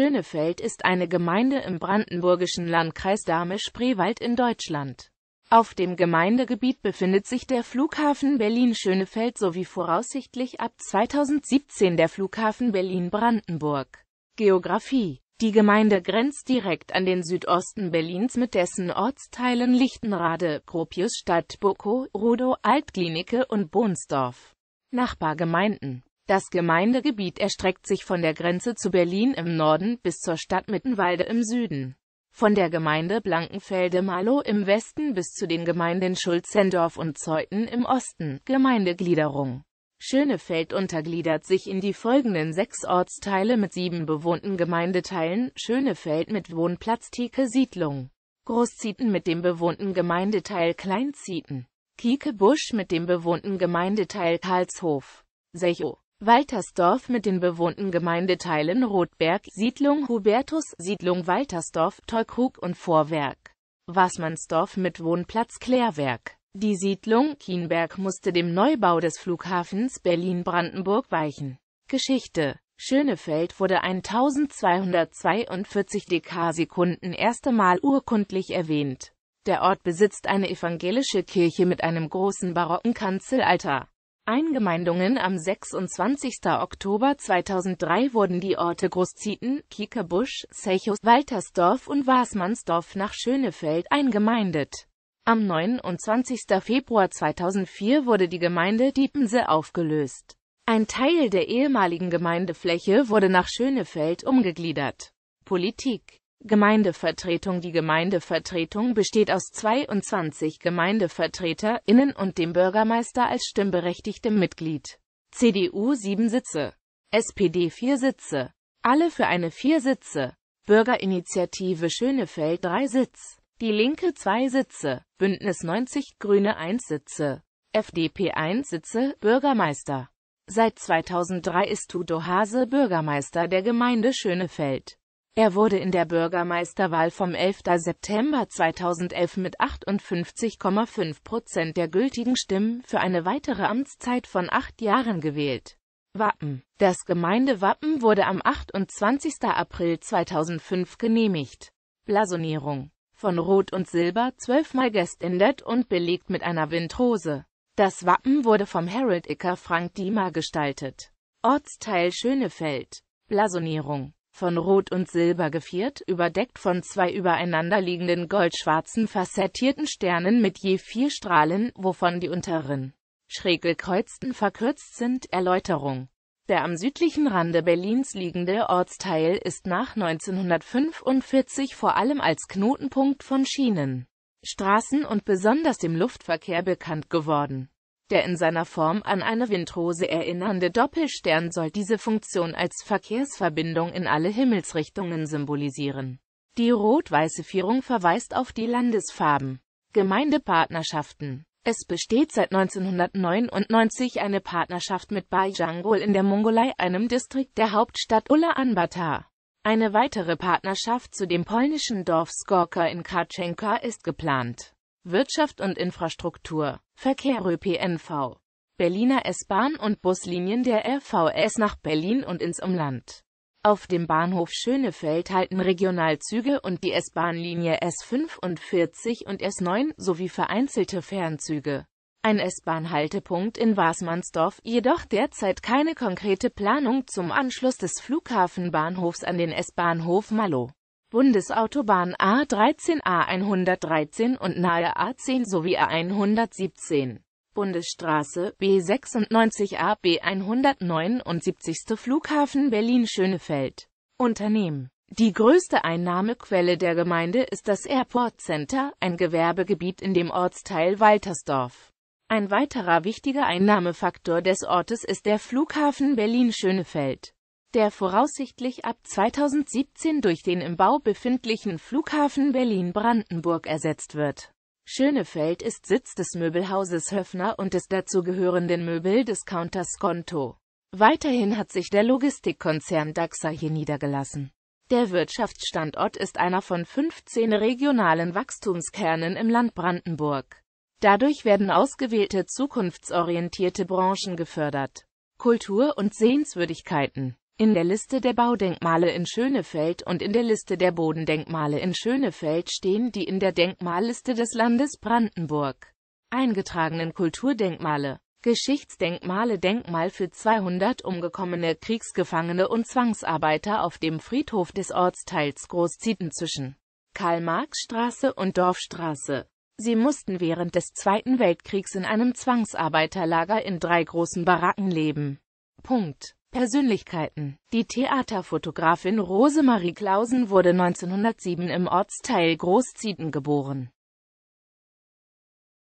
Schönefeld ist eine Gemeinde im brandenburgischen Landkreis Dahme-Spreewald in Deutschland. Auf dem Gemeindegebiet befindet sich der Flughafen Berlin-Schönefeld sowie voraussichtlich ab 2017 der Flughafen Berlin-Brandenburg. Geografie Die Gemeinde grenzt direkt an den Südosten Berlins mit dessen Ortsteilen Lichtenrade, Gropiusstadt, Bukow, Rodow, Altklinike und Bohnsdorf. Nachbargemeinden das Gemeindegebiet erstreckt sich von der Grenze zu Berlin im Norden bis zur Stadt Mittenwalde im Süden, von der Gemeinde Blankenfelde-Malo im Westen bis zu den Gemeinden Schulzendorf und Zeuthen im Osten. Gemeindegliederung Schönefeld untergliedert sich in die folgenden sechs Ortsteile mit sieben bewohnten Gemeindeteilen, Schönefeld mit Wohnplatz Tieke Siedlung, Großzieten mit dem bewohnten Gemeindeteil Kleinzieten, Kiekebusch mit dem bewohnten Gemeindeteil Karlshof, Sechow, Waltersdorf mit den bewohnten Gemeindeteilen Rotberg, Siedlung Hubertus, Siedlung Waltersdorf, Teukrug und Vorwerk. Wassmannsdorf mit Wohnplatz Klärwerk. Die Siedlung Kienberg musste dem Neubau des Flughafens Berlin-Brandenburg weichen. Geschichte Schönefeld wurde 1242 Dekarsekunden erste Mal urkundlich erwähnt. Der Ort besitzt eine evangelische Kirche mit einem großen barocken Kanzelaltar. Eingemeindungen Am 26. Oktober 2003 wurden die Orte Großzieten, Kiekerbusch, Sechus, Waltersdorf und Wasmannsdorf nach Schönefeld eingemeindet. Am 29. Februar 2004 wurde die Gemeinde Diepense aufgelöst. Ein Teil der ehemaligen Gemeindefläche wurde nach Schönefeld umgegliedert. Politik Gemeindevertretung Die Gemeindevertretung besteht aus 22 GemeindevertreterInnen und dem Bürgermeister als stimmberechtigtem Mitglied. CDU 7 Sitze, SPD 4 Sitze, alle für eine 4 Sitze, Bürgerinitiative Schönefeld 3 Sitz, Die Linke 2 Sitze, Bündnis 90 Grüne 1 Sitze, FDP 1 Sitze, Bürgermeister. Seit 2003 ist Tudo Hase Bürgermeister der Gemeinde Schönefeld. Er wurde in der Bürgermeisterwahl vom 11. September 2011 mit 58,5 Prozent der gültigen Stimmen für eine weitere Amtszeit von acht Jahren gewählt. Wappen Das Gemeindewappen wurde am 28. April 2005 genehmigt. Blasonierung Von Rot und Silber zwölfmal gestendet und belegt mit einer Windrose. Das Wappen wurde vom Harold Icker Frank Diemer gestaltet. Ortsteil Schönefeld Blasonierung von Rot und Silber geviert, überdeckt von zwei übereinanderliegenden goldschwarzen facettierten Sternen mit je vier Strahlen, wovon die unteren schräg gekreuzten verkürzt sind. Erläuterung Der am südlichen Rande Berlins liegende Ortsteil ist nach 1945 vor allem als Knotenpunkt von Schienen, Straßen und besonders dem Luftverkehr bekannt geworden der in seiner Form an eine Windrose erinnernde Doppelstern soll diese Funktion als Verkehrsverbindung in alle Himmelsrichtungen symbolisieren. Die rot-weiße Vierung verweist auf die Landesfarben. Gemeindepartnerschaften Es besteht seit 1999 eine Partnerschaft mit Bajangol in der Mongolei, einem Distrikt der Hauptstadt Ulaanbaatar. Eine weitere Partnerschaft zu dem polnischen Dorf Skorka in Karczenka ist geplant Wirtschaft und Infrastruktur, Verkehr ÖPNV, Berliner S-Bahn und Buslinien der RVS nach Berlin und ins Umland. Auf dem Bahnhof Schönefeld halten Regionalzüge und die s bahnlinie S45 und S9 sowie vereinzelte Fernzüge. Ein S-Bahn-Haltepunkt in Wasmannsdorf, jedoch derzeit keine konkrete Planung zum Anschluss des Flughafenbahnhofs an den S-Bahnhof Mallow. Bundesautobahn A13 A113 und nahe A10 sowie A117. Bundesstraße B96A B179. Flughafen Berlin-Schönefeld. Unternehmen die größte Einnahmequelle der Gemeinde ist das Airport Center, ein Gewerbegebiet in dem Ortsteil Waltersdorf. Ein weiterer wichtiger Einnahmefaktor des Ortes ist der Flughafen Berlin-Schönefeld der voraussichtlich ab 2017 durch den im Bau befindlichen Flughafen Berlin-Brandenburg ersetzt wird. Schönefeld ist Sitz des Möbelhauses Höfner und des dazugehörenden Möbeldiscounters Skonto. Weiterhin hat sich der Logistikkonzern DAXA hier niedergelassen. Der Wirtschaftsstandort ist einer von 15 regionalen Wachstumskernen im Land Brandenburg. Dadurch werden ausgewählte zukunftsorientierte Branchen gefördert. Kultur und Sehenswürdigkeiten in der Liste der Baudenkmale in Schönefeld und in der Liste der Bodendenkmale in Schönefeld stehen die in der Denkmalliste des Landes Brandenburg eingetragenen Kulturdenkmale, Geschichtsdenkmale Denkmal für 200 umgekommene Kriegsgefangene und Zwangsarbeiter auf dem Friedhof des Ortsteils Großzieten zwischen Karl-Marx-Straße und Dorfstraße. Sie mussten während des Zweiten Weltkriegs in einem Zwangsarbeiterlager in drei großen Baracken leben. Punkt. Persönlichkeiten Die Theaterfotografin Rosemarie Clausen wurde 1907 im Ortsteil Großzieten geboren